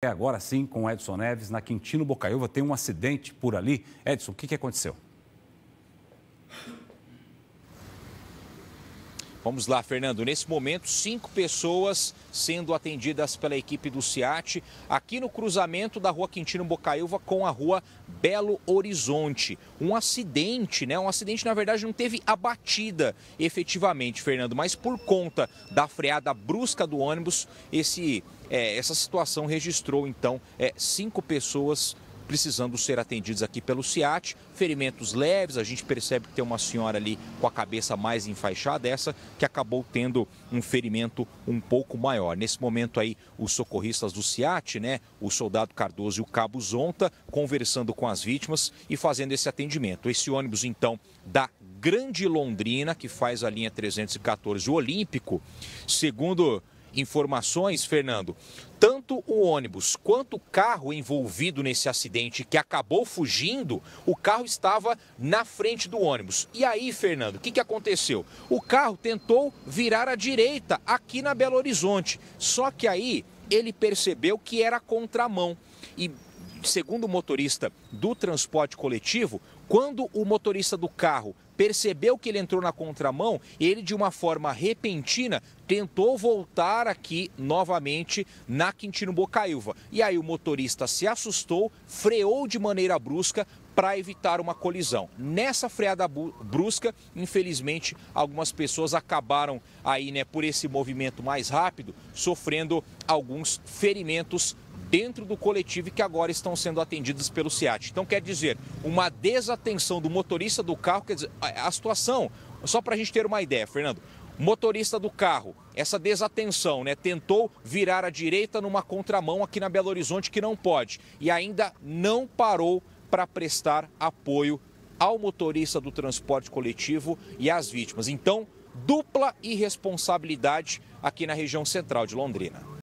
É agora sim com Edson Neves na Quintino Bocaiúva. Tem um acidente por ali. Edson, o que, que aconteceu? Vamos lá, Fernando. Nesse momento, cinco pessoas sendo atendidas pela equipe do CIAT aqui no cruzamento da rua Quintino Bocaiúva com a rua Belo Horizonte. Um acidente, né? Um acidente, na verdade, não teve a batida efetivamente, Fernando, mas por conta da freada brusca do ônibus, esse, é, essa situação registrou, então, é, cinco pessoas precisando ser atendidos aqui pelo CIAT. Ferimentos leves, a gente percebe que tem uma senhora ali com a cabeça mais enfaixada, essa que acabou tendo um ferimento um pouco maior. Nesse momento aí, os socorristas do CIAT, né, o soldado Cardoso e o cabo Zonta, conversando com as vítimas e fazendo esse atendimento. Esse ônibus, então, da Grande Londrina, que faz a linha 314, o Olímpico, segundo informações, Fernando, tanto o ônibus quanto o carro envolvido nesse acidente que acabou fugindo, o carro estava na frente do ônibus. E aí, Fernando, o que, que aconteceu? O carro tentou virar à direita aqui na Belo Horizonte, só que aí ele percebeu que era contramão. E Segundo o motorista do transporte coletivo, quando o motorista do carro percebeu que ele entrou na contramão, ele de uma forma repentina tentou voltar aqui novamente na Quintino Bocaiúva. E aí o motorista se assustou, freou de maneira brusca para evitar uma colisão. Nessa freada brusca, infelizmente, algumas pessoas acabaram aí, né, por esse movimento mais rápido, sofrendo alguns ferimentos dentro do coletivo que agora estão sendo atendidos pelo SEAT. Então, quer dizer, uma desatenção do motorista do carro, quer dizer, a situação, só para a gente ter uma ideia, Fernando, motorista do carro, essa desatenção, né? Tentou virar à direita numa contramão aqui na Belo Horizonte que não pode e ainda não parou para prestar apoio ao motorista do transporte coletivo e às vítimas. Então, dupla irresponsabilidade aqui na região central de Londrina.